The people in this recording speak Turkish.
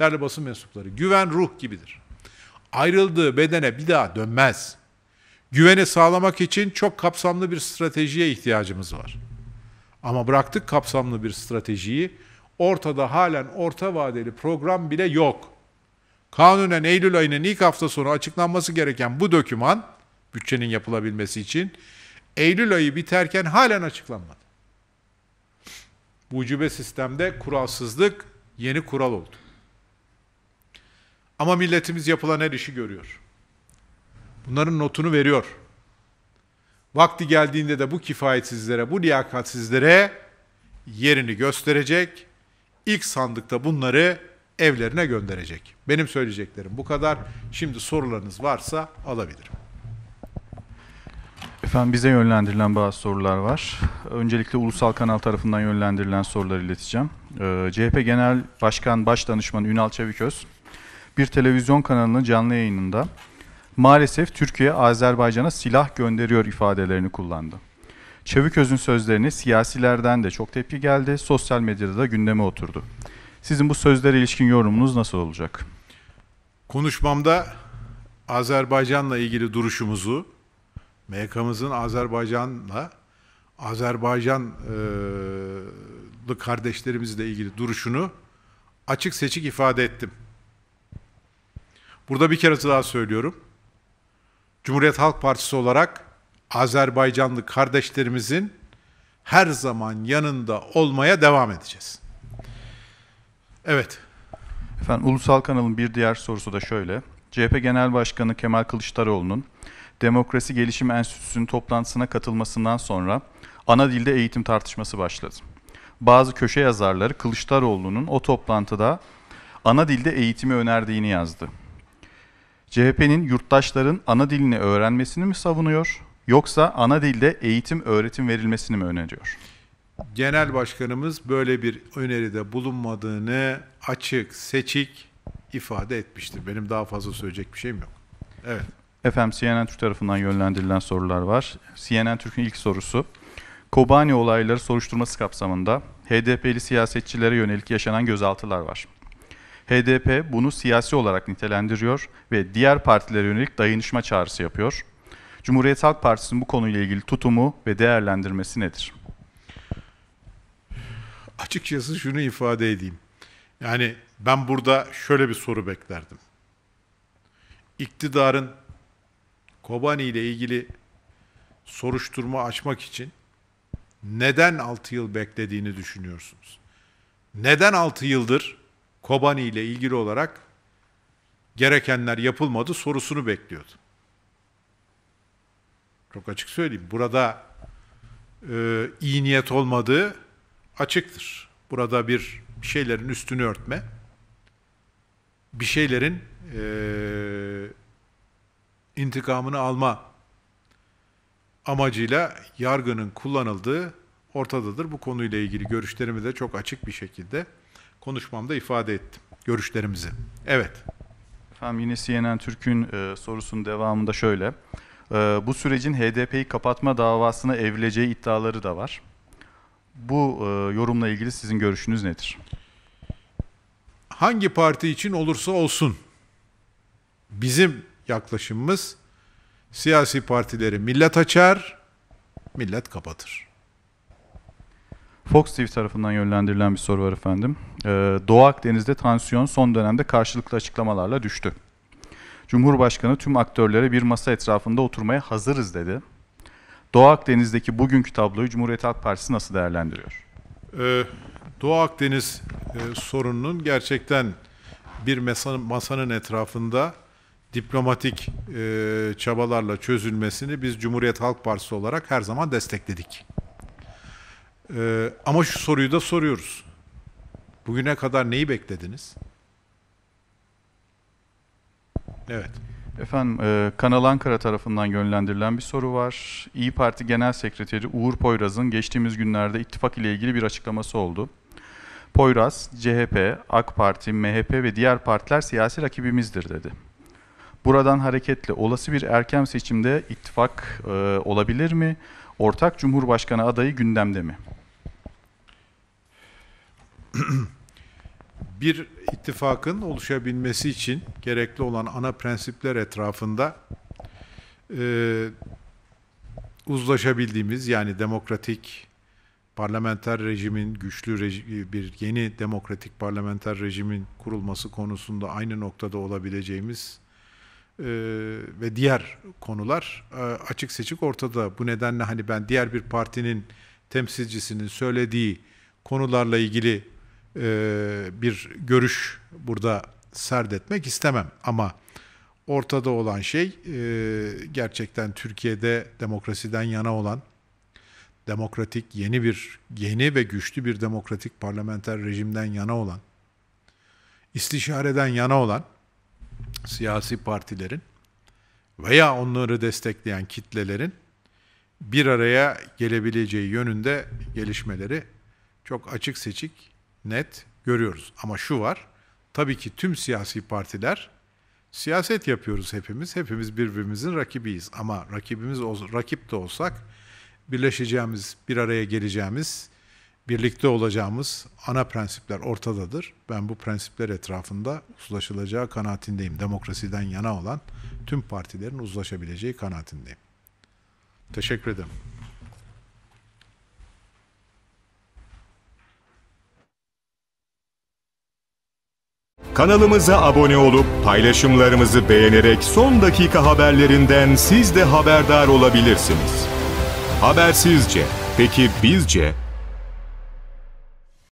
Değerli basın mensupları, güven ruh gibidir. Ayrıldığı bedene bir daha dönmez. Güveni sağlamak için çok kapsamlı bir stratejiye ihtiyacımız var. Ama bıraktık kapsamlı bir stratejiyi, ortada halen orta vadeli program bile yok. Kanunen Eylül ayının ilk hafta sonu açıklanması gereken bu döküman, bütçenin yapılabilmesi için, Eylül ayı biterken halen açıklanmadı. Bu ucube sistemde kuralsızlık yeni kural oldu. Ama milletimiz yapılan her işi görüyor. Bunların notunu veriyor. Vakti geldiğinde de bu kifayetsizlere, bu liyakatsizlere yerini gösterecek. İlk sandıkta bunları evlerine gönderecek. Benim söyleyeceklerim bu kadar. Şimdi sorularınız varsa alabilirim. Efendim bize yönlendirilen bazı sorular var. Öncelikle ulusal kanal tarafından yönlendirilen soruları ileteceğim. Ee, CHP Genel Başkan Başdanışmanı Ünal Çeviköz, bir televizyon kanalının canlı yayınında maalesef Türkiye Azerbaycan'a silah gönderiyor ifadelerini kullandı. Çeviközün sözlerine siyasilerden de çok tepki geldi, sosyal medyada da gündeme oturdu. Sizin bu sözlere ilişkin yorumunuz nasıl olacak? Konuşmamda Azerbaycan'la ilgili duruşumuzu, MK'mızın Azerbaycan'la, Azerbaycanlı kardeşlerimizle ilgili duruşunu açık seçik ifade ettim. Burada bir kere daha söylüyorum. Cumhuriyet Halk Partisi olarak Azerbaycanlı kardeşlerimizin her zaman yanında olmaya devam edeceğiz. Evet. Efendim Ulusal Kanal'ın bir diğer sorusu da şöyle. CHP Genel Başkanı Kemal Kılıçdaroğlu'nun Demokrasi Gelişim Enstitüsü'nün toplantısına katılmasından sonra ana dilde eğitim tartışması başladı. Bazı köşe yazarları Kılıçdaroğlu'nun o toplantıda ana dilde eğitimi önerdiğini yazdı. CHP'nin yurttaşların ana dilini öğrenmesini mi savunuyor yoksa ana dilde eğitim öğretim verilmesini mi öneriyor? Genel başkanımız böyle bir öneride bulunmadığını açık, seçik ifade etmiştir. Benim daha fazla söyleyecek bir şeyim yok. Evet. Efendim CNN Türk tarafından yönlendirilen sorular var. CNN Türk'ün ilk sorusu. Kobani olayları soruşturması kapsamında HDP'li siyasetçilere yönelik yaşanan gözaltılar var. HDP bunu siyasi olarak nitelendiriyor ve diğer partilere yönelik dayanışma çağrısı yapıyor. Cumhuriyet Halk Partisi'nin bu konuyla ilgili tutumu ve değerlendirmesi nedir? Açıkçası şunu ifade edeyim. Yani ben burada şöyle bir soru beklerdim. İktidarın Kobani ile ilgili soruşturma açmak için neden 6 yıl beklediğini düşünüyorsunuz? Neden 6 yıldır Kobani ile ilgili olarak gerekenler yapılmadı sorusunu bekliyordu. Çok açık söyleyeyim. Burada e, iyi niyet olmadığı açıktır. Burada bir şeylerin üstünü örtme, bir şeylerin e, intikamını alma amacıyla yargının kullanıldığı ortadadır. Bu konuyla ilgili görüşlerimi de çok açık bir şekilde konuşmamda ifade ettim. Görüşlerimizi. Evet. Efendim yine CNN Türk'ün e, sorusunun devamında şöyle. E, bu sürecin HDP'yi kapatma davasına evrileceği iddiaları da var. Bu e, yorumla ilgili sizin görüşünüz nedir? Hangi parti için olursa olsun bizim yaklaşımımız siyasi partileri millet açar, millet kapatır. Fox TV tarafından yönlendirilen bir soru var efendim. Ee, Doğu Akdeniz'de tansiyon son dönemde karşılıklı açıklamalarla düştü. Cumhurbaşkanı tüm aktörlere bir masa etrafında oturmaya hazırız dedi. Doğu Akdeniz'deki bugünkü tabloyu Cumhuriyet Halk Partisi nasıl değerlendiriyor? Ee, Doğu Akdeniz e, sorununun gerçekten bir masanın, masanın etrafında diplomatik e, çabalarla çözülmesini biz Cumhuriyet Halk Partisi olarak her zaman destekledik. Ee, ama şu soruyu da soruyoruz. Bugüne kadar neyi beklediniz? Evet. Efendim, e, Kanal Ankara tarafından yönlendirilen bir soru var. İyi Parti Genel Sekreteri Uğur Poyraz'ın geçtiğimiz günlerde ittifak ile ilgili bir açıklaması oldu. Poyraz, CHP, AK Parti, MHP ve diğer partiler siyasi rakibimizdir dedi. Buradan hareketle olası bir erken seçimde ittifak e, olabilir mi? Ortak Cumhurbaşkanı adayı gündemde mi? bir ittifakın oluşabilmesi için gerekli olan ana prensipler etrafında e, uzlaşabildiğimiz yani demokratik parlamenter rejimin güçlü reji, bir yeni demokratik parlamenter rejimin kurulması konusunda aynı noktada olabileceğimiz e, ve diğer konular e, açık seçik ortada. Bu nedenle hani ben diğer bir partinin temsilcisinin söylediği konularla ilgili e, bir görüş burada serdetmek istemem ama ortada olan şey e, gerçekten Türkiye'de demokrasiden yana olan demokratik yeni bir yeni ve güçlü bir demokratik parlamenter rejimden yana olan istişareden yana olan siyasi partilerin veya onları destekleyen kitlelerin bir araya gelebileceği yönünde gelişmeleri çok açık seçik net görüyoruz. Ama şu var, tabii ki tüm siyasi partiler siyaset yapıyoruz hepimiz. Hepimiz birbirimizin rakibiyiz ama rakibimiz rakip de olsak birleşeceğimiz, bir araya geleceğimiz, birlikte olacağımız ana prensipler ortadadır. Ben bu prensipler etrafında uzlaşılacağı kanaatindeyim. Demokrasiden yana olan tüm partilerin uzlaşabileceği kanaatindeyim. Teşekkür ederim. Kanalımıza abone olup paylaşımlarımızı beğenerek son dakika haberlerinden siz de haberdar olabilirsiniz. Habersizce, peki bizce